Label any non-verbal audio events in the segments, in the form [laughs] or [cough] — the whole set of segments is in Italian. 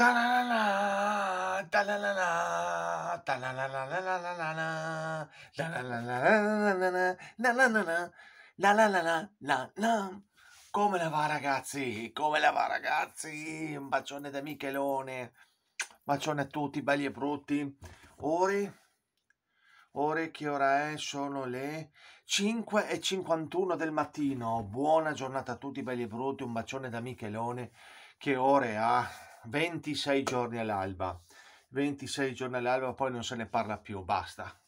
Come la va ragazzi? Come la va ragazzi? Un bacione da Michelone. Bacione a tutti, belli e brutti. Ore? Ore che ora è? Sono le 5 e 51 del mattino. Buona giornata a tutti, belli e brutti. Un bacione da Michelone. Che ore ha? 26 giorni all'alba. 26 giorni all'alba, poi non se ne parla più, basta.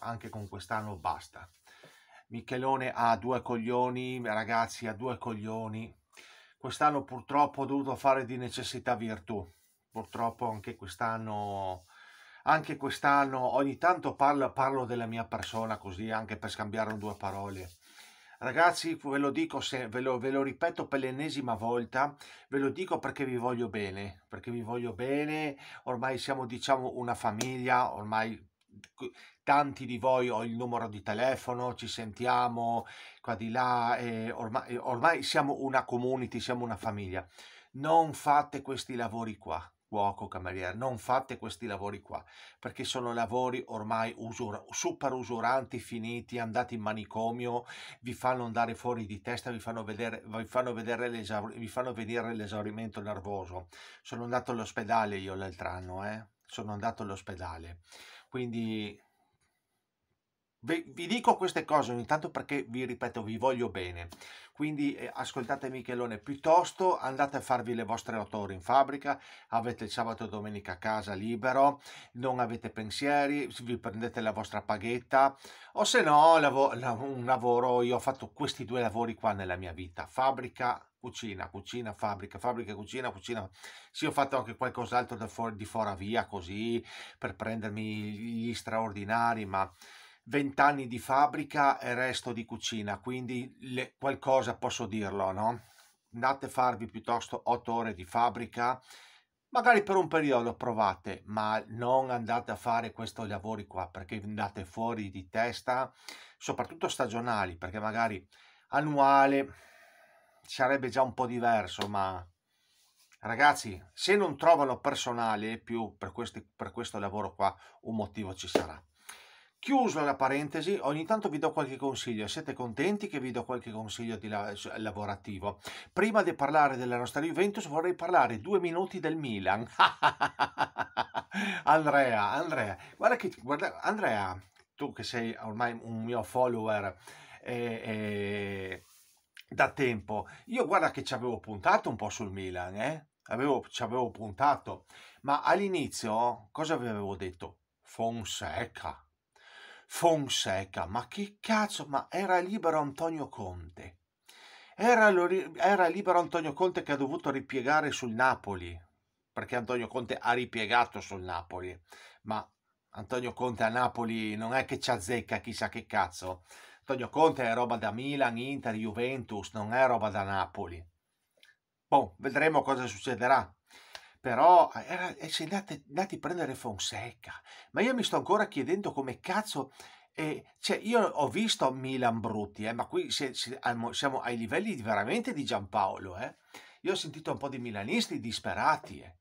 anche con quest'anno basta. Michelone ha due coglioni, ragazzi, ha due coglioni. Quest'anno purtroppo ho dovuto fare di necessità virtù. Purtroppo anche quest'anno, anche quest'anno ogni tanto parlo, parlo della mia persona così, anche per scambiare due parole Ragazzi, ve lo dico, se, ve, lo, ve lo ripeto per l'ennesima volta, ve lo dico perché vi voglio bene, perché vi voglio bene, ormai siamo diciamo una famiglia, ormai tanti di voi ho il numero di telefono, ci sentiamo qua di là, e ormai, ormai siamo una community, siamo una famiglia. Non fate questi lavori qua, cuoco, cameriere, non fate questi lavori qua, perché sono lavori ormai usura, super usuranti, finiti, andati in manicomio, vi fanno andare fuori di testa, vi fanno, vedere, vi fanno, vedere vi fanno venire l'esaurimento nervoso. Sono andato all'ospedale io l'altro anno, eh? sono andato all'ospedale, quindi vi dico queste cose ogni tanto perché vi ripeto, vi voglio bene. Quindi eh, ascoltate Michelone, piuttosto andate a farvi le vostre otto ore in fabbrica, avete il sabato e domenica a casa libero, non avete pensieri, vi prendete la vostra paghetta o se no lav- lav- un lavoro, io ho fatto questi due lavori qua nella mia vita, fabbrica cucina, cucina, fabbrica, fabbrica, cucina, cucina. Sì, ho fatto anche qualcos'altro da fuori, di fuoravia così per prendermi gli straordinari, ma vent'anni di fabbrica e resto di cucina, quindi le, qualcosa posso dirlo, no? Andate a farvi piuttosto 8 ore di fabbrica, magari per un periodo provate, ma non andate a fare questi lavori qua perché andate fuori di testa, soprattutto stagionali, perché magari annuale sarebbe già un po' diverso, ma ragazzi, se non trovano personale più per, questi, per questo lavoro qua, un motivo ci sarà. Chiuso la parentesi, ogni tanto vi do qualche consiglio. Siete contenti che vi do qualche consiglio la- lavorativo? Prima di parlare della nostra Juventus vorrei parlare due minuti del Milan. [laughs] Andrea, Andrea, guarda che... Guarda, Andrea, tu che sei ormai un mio follower... Eh, eh, da tempo. Io guarda che ci avevo puntato un po' sul Milan, eh? Avevo, ci avevo puntato, ma all'inizio cosa vi avevo detto? Fonseca, Fonseca, ma che cazzo, ma era libero Antonio Conte. Era, era, libero Antonio Conte che ha dovuto ripiegare sul Napoli, perché Antonio Conte ha ripiegato sul Napoli, ma Antonio Conte a Napoli non è che ci azzecca chissà che cazzo. Antonio Conte è roba da Milan, Inter, Juventus, non è roba da Napoli. Boh, vedremo cosa succederà però era, siete andati, andati a prendere Fonseca, ma io mi sto ancora chiedendo come cazzo eh, cioè, io ho visto Milan brutti, eh, ma qui se, se, siamo ai livelli veramente di Giampaolo. Eh. Io ho sentito un po' di milanisti disperati. Eh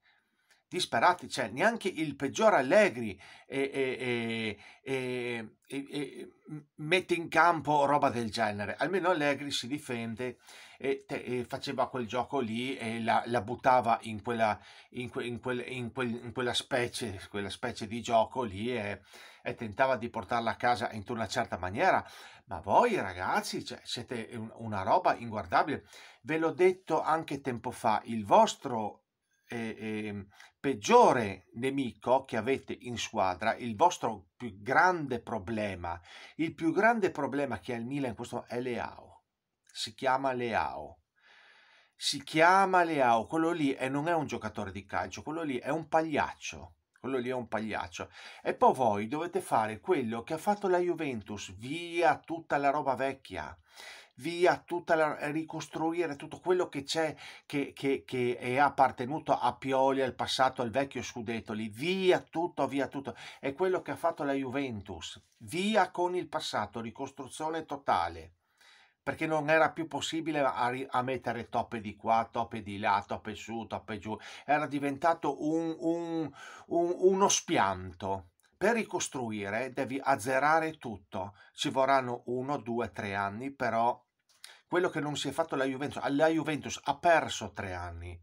disperati, cioè neanche il peggior Allegri e, e, e, mette in campo roba del genere, almeno Allegri si difende e, te, faceva quel gioco lì e la, la buttava in quella, in, que, in, quel, in, quel, in quella, specie, quella, specie, di gioco lì e, tentava di portarla a casa in una certa maniera, ma voi ragazzi cioè, siete un, una roba inguardabile, ve l'ho detto anche tempo fa, il vostro eh, peggiore nemico che avete in squadra, il vostro più grande problema, il più grande problema che ha il Milan in questo momento è Leao. Si chiama Leao. Si chiama Leao, quello lì è, non è un giocatore di calcio, quello lì è un pagliaccio. Quello lì è un pagliaccio. E poi voi dovete fare quello che ha fatto la Juventus, via tutta la roba vecchia via tutta la, eh, ricostruire tutto quello che c'è che, che, che è appartenuto a Pioli, al passato, al vecchio scudetto lì, via tutto, via tutto. È quello che ha fatto la Juventus, via con il passato, ricostruzione totale perché non era più possibile a, a, mettere toppe di qua, toppe di là, toppe su, toppe giù, era diventato un, un, un, uno spianto. Per ricostruire devi azzerare tutto, ci vorranno uno, due, tre anni, però quello che non si è fatto la Juventus, la Juventus ha perso tre anni,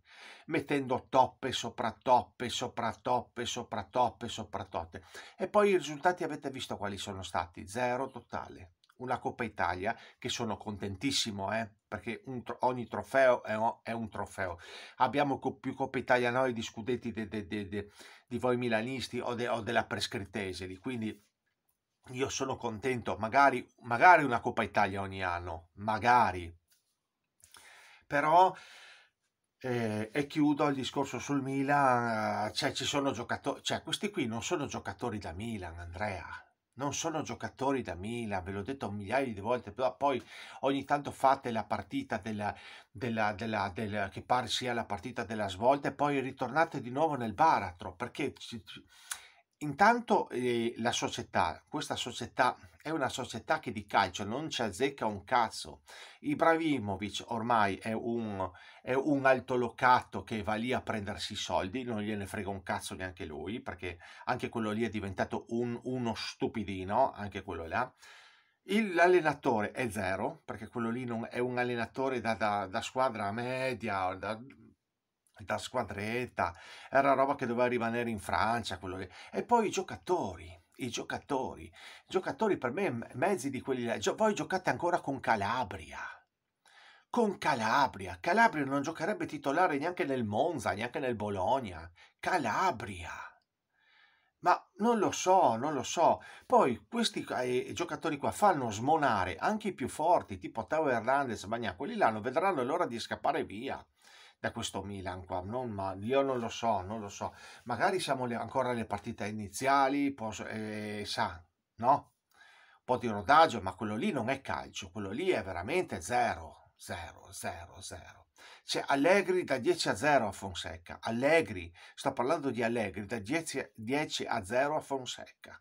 mettendo toppe sopra toppe, sopra toppe, sopra toppe, sopra toppe. E poi i risultati avete visto quali sono stati, zero totale. Una Coppa Italia che sono contentissimo, eh, perché tro- ogni trofeo è, è, un trofeo. Abbiamo co- più Coppa Italia noi di scudetti di voi milanisti o, de- o della prescritese, quindi io sono contento, magari, magari una Coppa Italia ogni anno, magari. Però, eh, e chiudo il discorso sul Milan, eh, cioè ci sono giocatori, cioè questi qui non sono giocatori da Milan, Andrea. Non sono giocatori da Milan, ve l'ho detto migliaia di volte, però poi ogni tanto fate la partita della, della, della, della che pare sia la partita della svolta e poi ritornate di nuovo nel baratro, perché... Intanto eh, la società, questa società è una società che di calcio non ci azzecca un cazzo. Ibrahimovic ormai è un, è un altolocato che va lì a prendersi i soldi, non gliene frega un cazzo neanche lui, perché anche quello lì è diventato un, uno stupidino, anche quello là. Il, l'allenatore è zero, perché quello lì non, è un allenatore da, da, da squadra media, da, da squadretta, era roba che doveva rimanere in Francia, e poi i giocatori. I giocatori, I giocatori per me, mezzi di quelli Voi giocate ancora con Calabria, con Calabria. Calabria non giocherebbe titolare neanche nel Monza, neanche nel Bologna. Calabria. Ma non lo so, non lo so. Poi questi eh, giocatori qua fanno smonare anche i più forti, tipo Tao Hernandez, Bagna, quelli là non vedranno l'ora di scappare via da questo Milan qua, non, ma io non lo so, non lo so. Magari siamo le, ancora alle partite iniziali, posso, eh, sa, no? Un po' di rodaggio, ma quello lì non è calcio, quello lì è veramente zero, zero, zero, zero. C'è Allegri da 10 a 0 a Fonseca, Allegri, sto parlando di Allegri da 10, a 0 a Fonseca.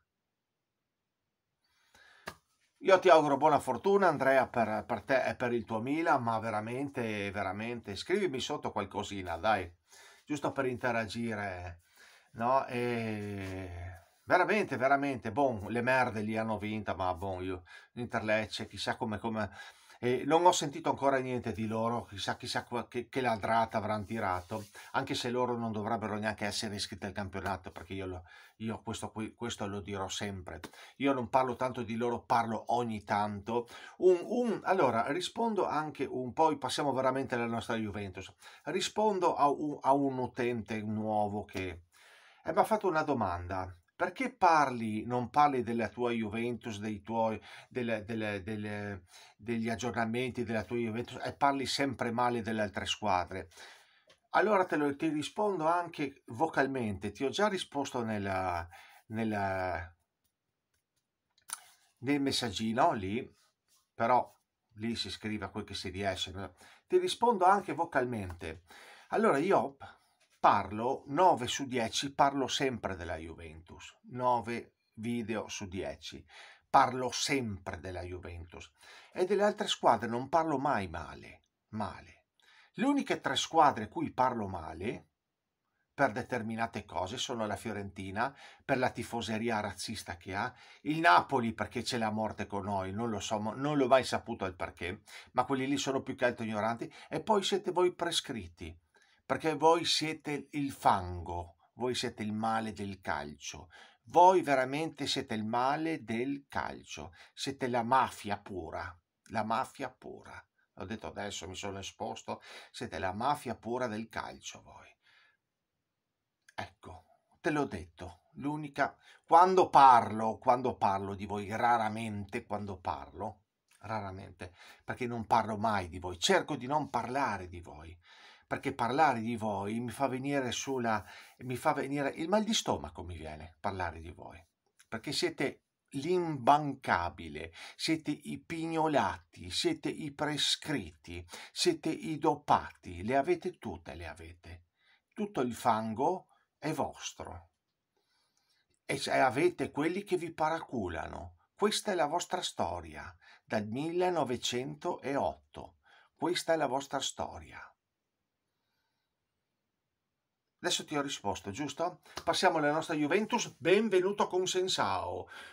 Io ti auguro buona fortuna Andrea per, per te e per il tuo Milan, ma veramente, veramente, scrivimi sotto qualcosina, dai, giusto per interagire, no? E veramente, veramente, boh, le merde li hanno vinta, ma boh, io, l'Interlecce, chissà come, come eh, non ho sentito ancora niente di loro, chissà, chissà che, che ladrata avranno tirato, anche se loro non dovrebbero neanche essere iscritti al campionato, perché io, lo, io questo, questo, lo dirò sempre. Io non parlo tanto di loro, parlo ogni tanto. Un, un, allora, rispondo anche un po', passiamo veramente alla nostra Juventus, rispondo a un, a un utente nuovo che eh, mi ha fatto una domanda perché parli, non parli della tua Juventus, dei tuoi, delle, delle, delle, degli aggiornamenti della tua Juventus e parli sempre male delle altre squadre? Allora te lo, ti rispondo anche vocalmente, ti ho già risposto nella, nella, nel messaggino lì, però lì si scrive a quel che si riesce, ti rispondo anche vocalmente. Allora io parlo 9 su 10, parlo sempre della Juventus, 9 video su 10, parlo sempre della Juventus e delle altre squadre non parlo mai male, male. Le uniche tre squadre cui parlo male per determinate cose sono la Fiorentina per la tifoseria razzista che ha, il Napoli perché c'è la morte con noi, non lo so, non l'ho mai saputo il perché, ma quelli lì sono più che altro ignoranti e poi siete voi prescritti perché voi siete il fango, voi siete il male del calcio, voi veramente siete il male del calcio, siete la mafia pura, la mafia pura. L'ho detto adesso, mi sono esposto, siete la mafia pura del calcio voi. Ecco, te l'ho detto, l'unica... Quando parlo, quando parlo di voi, raramente quando parlo, raramente, perché non parlo mai di voi, cerco di non parlare di voi, perché parlare di voi mi fa venire sulla mi fa venire il mal di stomaco mi viene parlare di voi perché siete l'imbancabile, siete i pignolati, siete i prescritti, siete i dopati, le avete tutte, le avete. Tutto il fango è vostro. E avete quelli che vi paraculano. Questa è la vostra storia, dal 1908. Questa è la vostra storia. Adesso ti ho risposto, giusto? Passiamo alla nostra Juventus. Benvenuto Con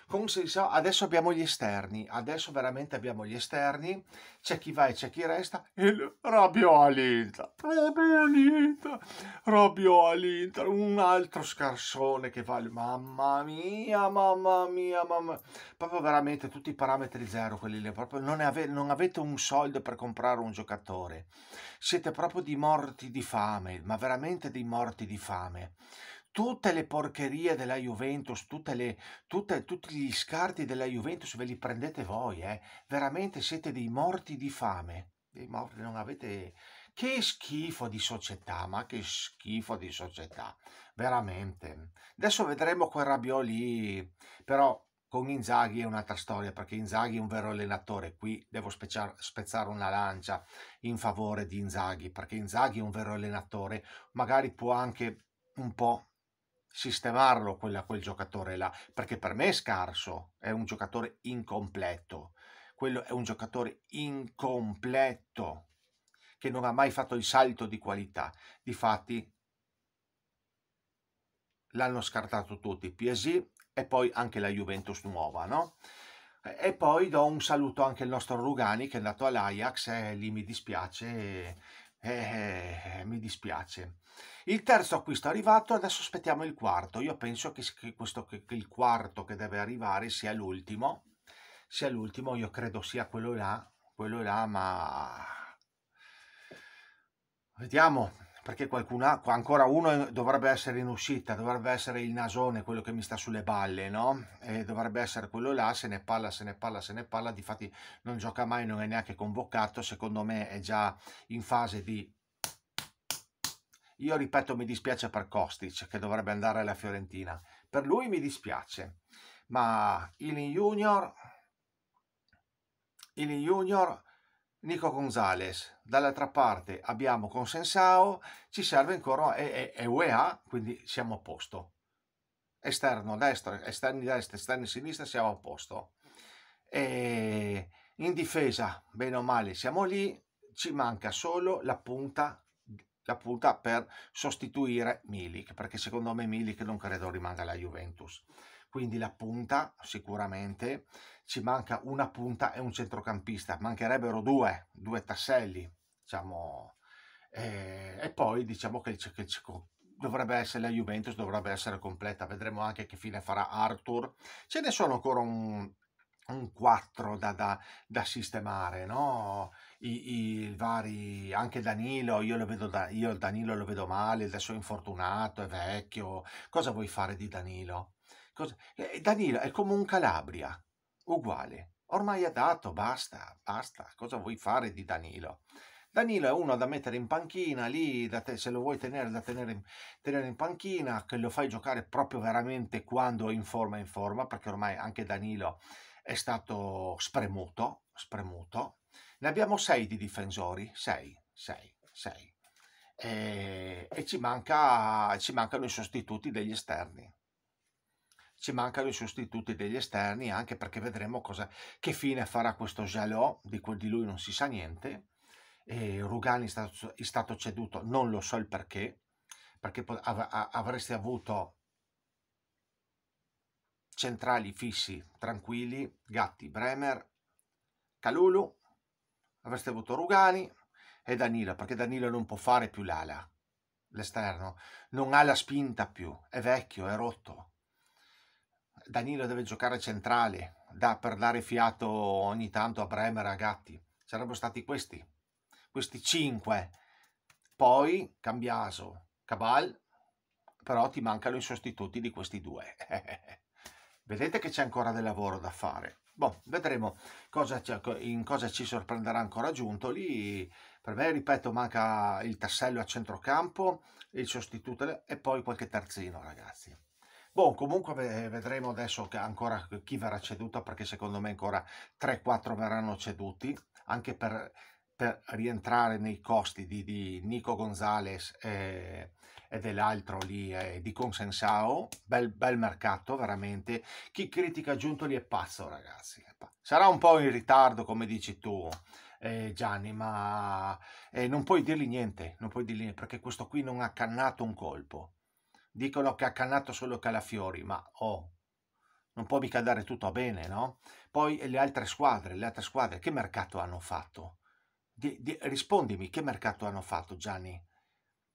Consensao, adesso abbiamo gli esterni. Adesso veramente abbiamo gli esterni. C'è chi va e c'è chi resta. Il Rabio all'Inter. Rabio all'Inter. Rabio all'Inter. Un altro scarsone che va. Mamma mia, mamma mia, mamma. Proprio veramente tutti i parametri zero quelli lì. Proprio non, ave non avete un soldo per comprare un giocatore. Siete proprio di morti di fame, ma veramente dei morti morti di fame. Tutte le porcherie della Juventus, tutte le, tutte, tutti gli scarti della Juventus ve li prendete voi, eh? veramente siete dei morti di fame. Dei morti, non avete... Che schifo di società, ma che schifo di società, veramente. Adesso vedremo quel Rabiot lì, però con Inzaghi è un'altra storia perché Inzaghi è un vero allenatore. Qui devo spezzare, spezzare una lancia in favore di Inzaghi perché Inzaghi è un vero allenatore, magari può anche un po' sistemarlo quel, quel giocatore là perché per me è scarso, è un giocatore incompleto. Quello è un giocatore incompleto che non ha mai fatto il salto di qualità. Difatti l'hanno scartato tutti. PSG e poi anche la Juventus nuova, no? E poi do un saluto anche al nostro Rugani che è andato all'Ajax e lì mi dispiace, eh, mi dispiace. Il terzo acquisto è arrivato, adesso aspettiamo il quarto. Io penso che, questo, che il quarto che deve arrivare sia l'ultimo, sia l'ultimo, io credo sia quello là, quello là, ma... Vediamo, perché qualcuno altro, ancora uno dovrebbe essere in uscita, dovrebbe essere il nasone, quello che mi sta sulle balle, no? E dovrebbe essere quello là, se ne parla, se ne parla, se ne parla, difatti non gioca mai, non è neanche convocato, secondo me è già in fase di... Io ripeto, mi dispiace per Kostic, che dovrebbe andare alla Fiorentina. Per lui mi dispiace, ma il Junior... Ilin Junior Nico Gonzales, dall'altra parte abbiamo Consensao, ci serve ancora e, UEA, quindi siamo a posto. Esterno a destra, esterni destra, esterni sinistra, siamo a posto. E in difesa, bene o male, siamo lì, ci manca solo la punta, la punta per sostituire Milik, perché secondo me Milik non credo rimanga la Juventus quindi la punta sicuramente, ci manca una punta e un centrocampista, mancherebbero due, due tasselli, diciamo, e, e poi diciamo che, che, dovrebbe essere la Juventus, dovrebbe essere completa, vedremo anche che fine farà Arthur, ce ne sono ancora un, un 4 da, da, da sistemare, no? I, i, vari anche Danilo io lo vedo da, io Danilo lo vedo male adesso è infortunato è vecchio cosa vuoi fare di Danilo Cosa? Eh, Danilo è come un Calabria, uguale. Ormai è dato, basta, basta. Cosa vuoi fare di Danilo? Danilo è uno da mettere in panchina lì, te, se lo vuoi tenere, da tenere in, tenere in, panchina, che lo fai giocare proprio veramente quando è in forma, in forma, perché ormai anche Danilo è stato spremuto, spremuto. Ne abbiamo sei di difensori, sei, sei, sei. E, eh, e ci, manca, ci mancano i sostituti degli esterni ci mancano i sostituti degli esterni anche perché vedremo cosa, che fine farà questo Jalot, di quel di lui non si sa niente, e Rugani è stato, è stato ceduto, non lo so il perché, perché av avreste avuto centrali fissi, tranquilli, Gatti, Bremer, Calulu, avreste avuto Rugani e Danilo, perché Danilo non può fare più l'ala, l'esterno, non ha la spinta più, è vecchio, è rotto. Danilo deve giocare centrale da, per dare fiato ogni tanto a Bremer e a Gatti. Sarebbero stati questi, questi cinque. Poi Cambiaso, Cabal, però ti mancano i sostituti di questi due. [laughs] Vedete che c'è ancora del lavoro da fare. Boh, vedremo cosa in cosa ci sorprenderà ancora Giuntoli. Per me, ripeto, manca il tassello a centrocampo, il sostituto e poi qualche terzino, ragazzi. Boh, comunque vedremo adesso ancora chi verrà ceduto, perché secondo me ancora 3-4 verranno ceduti, anche per, per rientrare nei costi di, di Nico Gonzalez e, e dell'altro lì eh, di Consensao. Bel, bel, mercato, veramente. Chi critica Giuntoli è pazzo, ragazzi. Sarà un po' in ritardo, come dici tu. Eh, Gianni, ma eh, non puoi dirgli niente, non puoi dirgli niente, perché questo qui non ha cannato un colpo Dicono che ha accannato solo Calafiori, ma oh, non può mica dare tutto bene, no? Poi le altre squadre, le altre squadre, che mercato hanno fatto? Di, di, rispondimi, che mercato hanno fatto Gianni?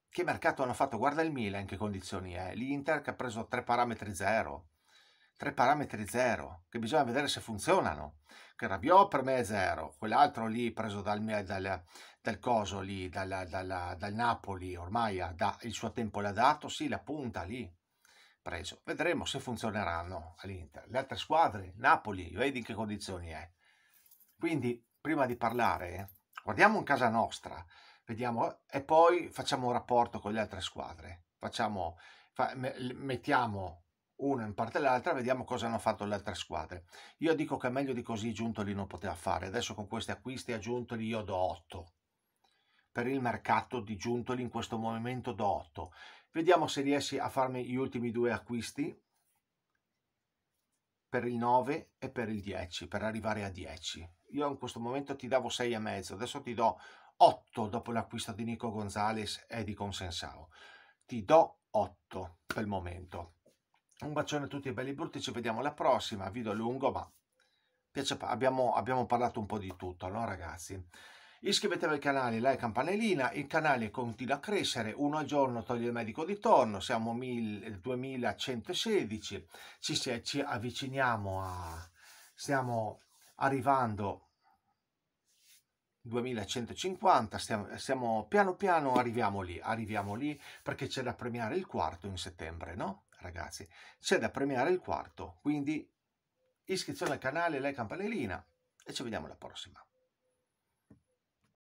Che mercato hanno fatto? Guarda il Milan in che condizioni è. L'Inter che ha preso tre parametri zero tre parametri zero che bisogna vedere se funzionano. Che Rabiot per me è zero, quell'altro lì preso dal, dal, dal coso lì, dal, dal Napoli, ormai da, il suo tempo l'ha dato, sì, la punta lì. Preso. Vedremo se funzioneranno all'Inter. Le altre squadre, Napoli, vedi in che condizioni è. Quindi, prima di parlare, eh, guardiamo in casa nostra, vediamo, e poi facciamo un rapporto con le altre squadre. Facciamo, fa, mettiamo uno in parte l'altra, vediamo cosa hanno fatto le altre squadre. Io dico che meglio di così Giuntoli non poteva fare, adesso con questi acquisti a Giuntoli io do 8. Per il mercato di Giuntoli in questo momento do 8. Vediamo se riesci a farmi gli ultimi due acquisti per il 9 e per il 10, per arrivare a 10. Io in questo momento ti davo 6,5, adesso ti do 8 dopo l'acquisto di Nico Gonzalez e di Consensao. Ti do 8 per il momento. Un bacione a tutti belli e brutti, ci vediamo alla prossima, video lungo ma abbiamo, abbiamo parlato un po' di tutto, no ragazzi? Iscrivetevi al canale, like, campanellina, il canale continua a crescere, uno al giorno toglie il medico di torno, siamo 2116, ci, si, ci avviciniamo a... stiamo arrivando 2150, stiamo, stiamo piano piano arriviamo lì, arriviamo lì perché c'è da premiare il quarto in settembre, no? ragazzi c'è da premiare il quarto quindi iscrizione al canale la campanellina e ci vediamo alla prossima